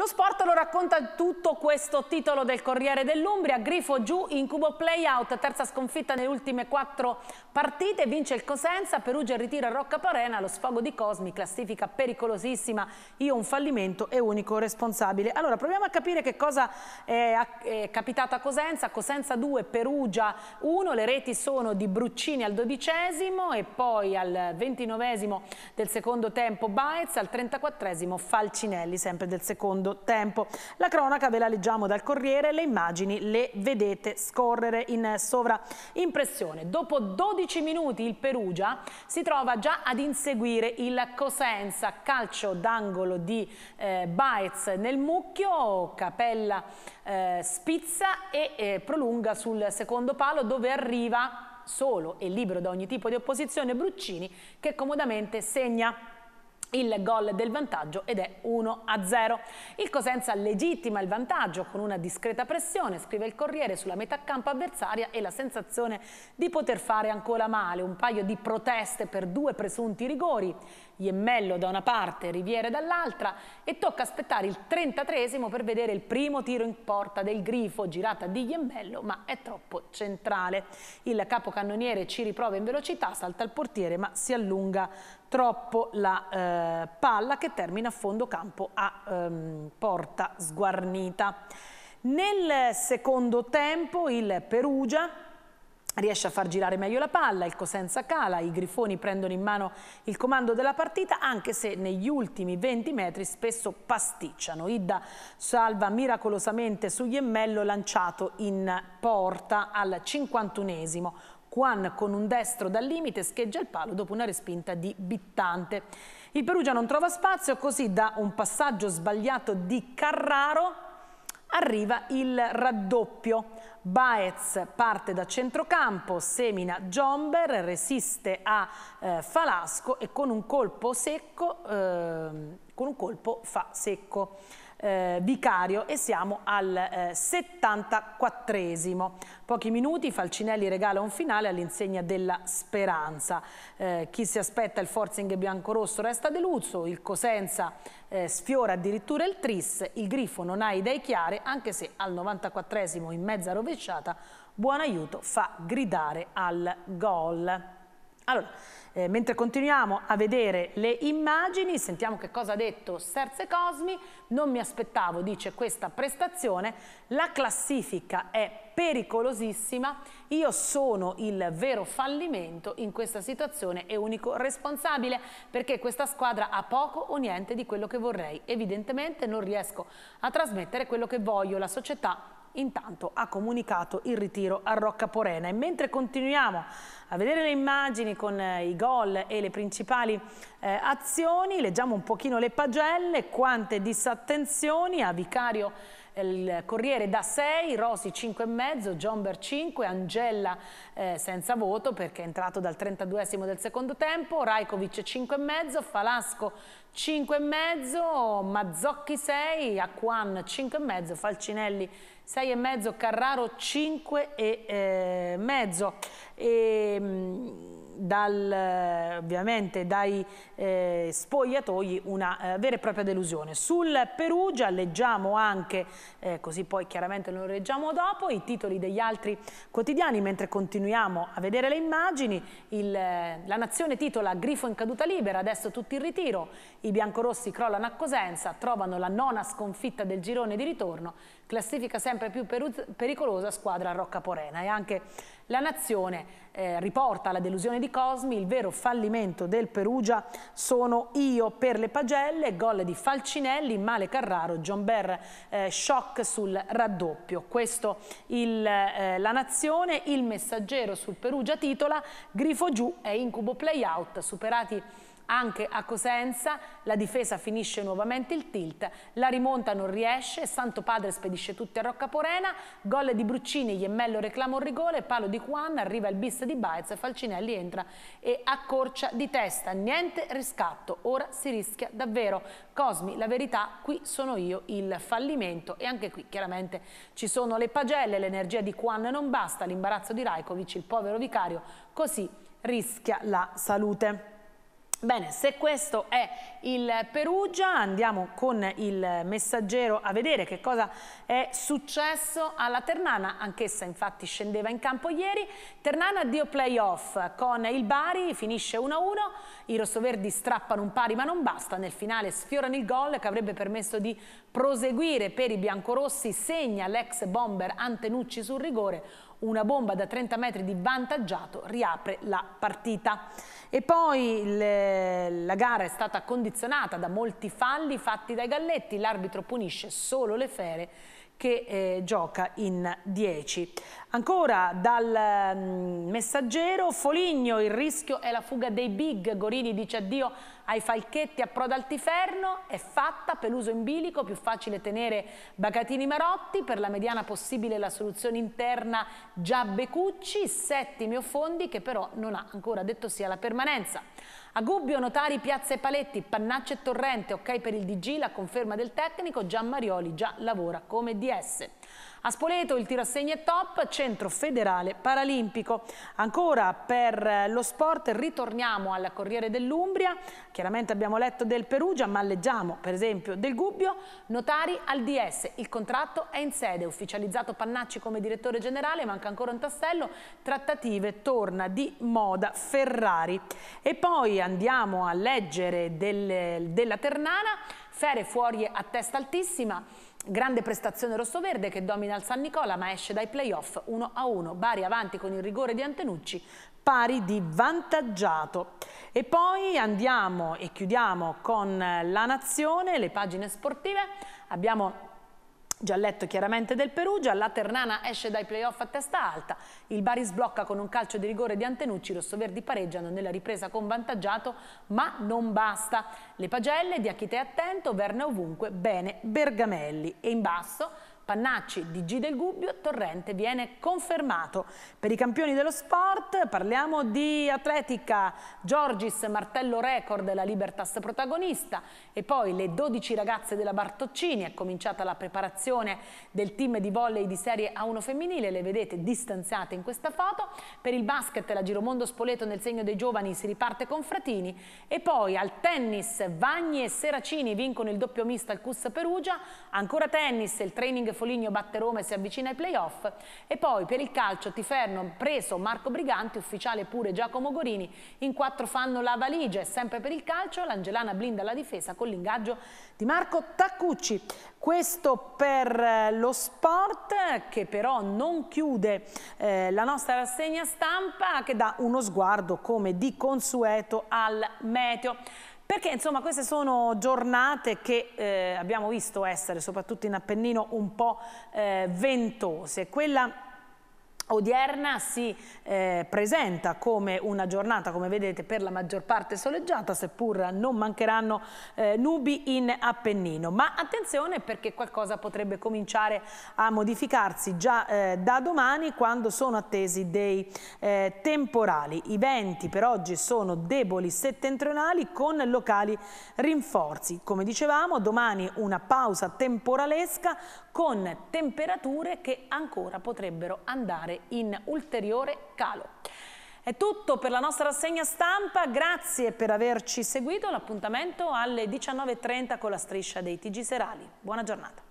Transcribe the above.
Lo sport lo racconta tutto questo titolo del Corriere dell'Umbria, Grifo giù, incubo playout, terza sconfitta nelle ultime quattro partite, vince il Cosenza, Perugia ritira Rocca Parena, lo sfogo di Cosmi, classifica pericolosissima, io un fallimento e unico responsabile. Allora proviamo a capire che cosa è capitato a Cosenza, Cosenza 2, Perugia 1, le reti sono di Bruccini al dodicesimo e poi al ventinovesimo del secondo tempo Baez, al trentaquattresimo Falcinelli sempre del secondo secondo tempo. La cronaca ve la leggiamo dal Corriere, le immagini le vedete scorrere in sovraimpressione. Dopo 12 minuti il Perugia si trova già ad inseguire il Cosenza, calcio d'angolo di eh, Baez nel mucchio, Capella eh, spizza e eh, prolunga sul secondo palo dove arriva solo e libero da ogni tipo di opposizione Bruccini che comodamente segna il gol del vantaggio ed è 1-0. Il Cosenza legittima il vantaggio con una discreta pressione, scrive il Corriere sulla metà campo avversaria e la sensazione di poter fare ancora male, un paio di proteste per due presunti rigori, Iemmello da una parte, Riviere dall'altra e tocca aspettare il 33 esimo per vedere il primo tiro in porta del Grifo, girata di Iemmello ma è troppo centrale. Il capocannoniere ci riprova in velocità, salta il portiere ma si allunga troppo la eh, palla che termina a fondo campo a ehm, porta sguarnita. Nel secondo tempo il Perugia riesce a far girare meglio la palla, il Cosenza cala, i Grifoni prendono in mano il comando della partita anche se negli ultimi 20 metri spesso pasticciano. Idda salva miracolosamente su Iemmello lanciato in porta al 51esimo. Juan con un destro dal limite scheggia il palo dopo una respinta di Bittante. Il Perugia non trova spazio, così da un passaggio sbagliato di Carraro arriva il raddoppio. Baez parte da centrocampo, semina Jomber, resiste a eh, Falasco e con un colpo secco eh, un colpo fa secco. Eh, vicario e siamo al eh, 74 Pochi minuti Falcinelli regala un finale all'insegna della speranza. Eh, chi si aspetta il forzing biancorosso resta deluzzo il Cosenza eh, sfiora addirittura il tris, il Grifo non ha idee chiare anche se al 94 in mezza rovesciata buon aiuto fa gridare al gol. Allora, eh, mentre continuiamo a vedere le immagini, sentiamo che cosa ha detto Serze Cosmi, non mi aspettavo, dice questa prestazione, la classifica è pericolosissima, io sono il vero fallimento in questa situazione e unico responsabile perché questa squadra ha poco o niente di quello che vorrei, evidentemente non riesco a trasmettere quello che voglio, la società intanto ha comunicato il ritiro a Rocca Porena. E mentre continuiamo a vedere le immagini con eh, i gol e le principali eh, azioni, leggiamo un pochino le pagelle, quante disattenzioni a Vicario il Corriere da 6, Rosi 5,5, Giomber 5, Angella eh, senza voto perché è entrato dal 32esimo del secondo tempo, Rajkovic 5,5, Falasco 5,5, Mazzocchi 6, Aquan 5,5, Falcinelli 6,5, Carraro 5,5. E, eh, e, dal, ovviamente dai eh, spogliatoi una eh, vera e propria delusione. Sul Perugia leggiamo anche, eh, così poi chiaramente lo leggiamo dopo, i titoli degli altri quotidiani, mentre continuiamo a vedere le immagini, il, eh, la Nazione titola Grifo in caduta libera, adesso tutti in ritiro, i biancorossi crollano a Cosenza, trovano la nona sconfitta del girone di ritorno, classifica sempre più pericolosa squadra roccaporena e anche la nazione eh, riporta la delusione di Cosmi, il vero fallimento del Perugia sono io per le pagelle, gol di Falcinelli, Male Carraro, John Berr, eh, shock sul raddoppio. Questo il, eh, la nazione, il messaggero sul Perugia titola, grifo giù e incubo playout, superati anche a Cosenza la difesa finisce nuovamente il tilt, la rimonta non riesce, Santo Padre spedisce tutti a Roccaporena, gol di Bruccini, Iemmello reclama un rigore, palo di Juan, arriva il bis di Baez, Falcinelli entra e accorcia di testa, niente riscatto, ora si rischia davvero. Cosmi, la verità, qui sono io il fallimento e anche qui chiaramente ci sono le pagelle, l'energia di Juan non basta, l'imbarazzo di Rajkovic, il povero vicario, così rischia la salute. Bene, se questo è il Perugia, andiamo con il messaggero a vedere che cosa è successo alla Ternana, anch'essa infatti scendeva in campo ieri. Ternana addio playoff con il Bari, finisce 1-1, i rossoverdi strappano un pari ma non basta, nel finale sfiorano il gol che avrebbe permesso di proseguire per i biancorossi, segna l'ex bomber Antenucci sul rigore, una bomba da 30 metri di vantaggiato riapre la partita. E poi le, la gara è stata condizionata da molti falli fatti dai Galletti, l'arbitro punisce solo le fere che eh, gioca in 10. Ancora dal mm, messaggero Foligno, il rischio è la fuga dei big, Gorini dice addio ai falchetti a proda al tiferno, è fatta per l'uso in bilico, più facile tenere Bacatini Marotti, per la mediana possibile la soluzione interna già Becucci, Settimio Fondi che però non ha ancora detto sia la permanenza. A Gubbio, Notari, Piazza e Paletti, Pannacce e Torrente, ok per il DG, la conferma del tecnico, Gian Marioli già lavora come DS. A Spoleto il tiro tirassegno è top, centro federale paralimpico. Ancora per eh, lo sport ritorniamo al Corriere dell'Umbria, chiaramente abbiamo letto del Perugia, ma leggiamo per esempio del Gubbio, notari al DS, il contratto è in sede, ufficializzato Pannacci come direttore generale, manca ancora un tassello, trattative, torna di moda Ferrari. E poi andiamo a leggere del, della Ternana, fere fuori a testa altissima, Grande prestazione rossoverde che domina il San Nicola ma esce dai playoff 1-1. Bari avanti con il rigore di Antenucci, pari di vantaggiato. E poi andiamo e chiudiamo con la Nazione, le pagine sportive. Abbiamo Gialletto chiaramente del Perugia, la Ternana esce dai playoff a testa alta, il Bari sblocca con un calcio di rigore di Antenucci, i rossoverdi pareggiano nella ripresa con vantaggiato, ma non basta. Le pagelle di Achite attento, Verne ovunque, bene Bergamelli e in basso Pannacci, di G del Gubbio, Torrente viene confermato. Per i campioni dello sport parliamo di atletica, Giorgis martello record la Libertas protagonista e poi le 12 ragazze della Bartoccini, è cominciata la preparazione del team di volley di serie A1 femminile, le vedete distanziate in questa foto, per il basket la Giromondo Spoleto nel segno dei giovani si riparte con Fratini e poi al tennis Vagni e Seracini vincono il doppio misto al Cus Perugia, ancora tennis, il training Foligno batte Roma e si avvicina ai playoff e poi per il calcio Tiferno preso Marco Briganti, ufficiale pure Giacomo Gorini, in quattro fanno la valigia e sempre per il calcio l'Angelana blinda la difesa con l'ingaggio di Marco Taccucci. Questo per eh, lo sport che però non chiude eh, la nostra rassegna stampa che dà uno sguardo come di consueto al meteo. Perché insomma queste sono giornate che eh, abbiamo visto essere soprattutto in Appennino un po' eh, ventose. Quella odierna si eh, presenta come una giornata, come vedete, per la maggior parte soleggiata, seppur non mancheranno eh, nubi in Appennino. Ma attenzione perché qualcosa potrebbe cominciare a modificarsi già eh, da domani quando sono attesi dei eh, temporali. I venti per oggi sono deboli settentrionali con locali rinforzi. Come dicevamo, domani una pausa temporalesca con temperature che ancora potrebbero andare in ulteriore calo. È tutto per la nostra rassegna stampa, grazie per averci seguito, l'appuntamento alle 19.30 con la striscia dei TG Serali. Buona giornata.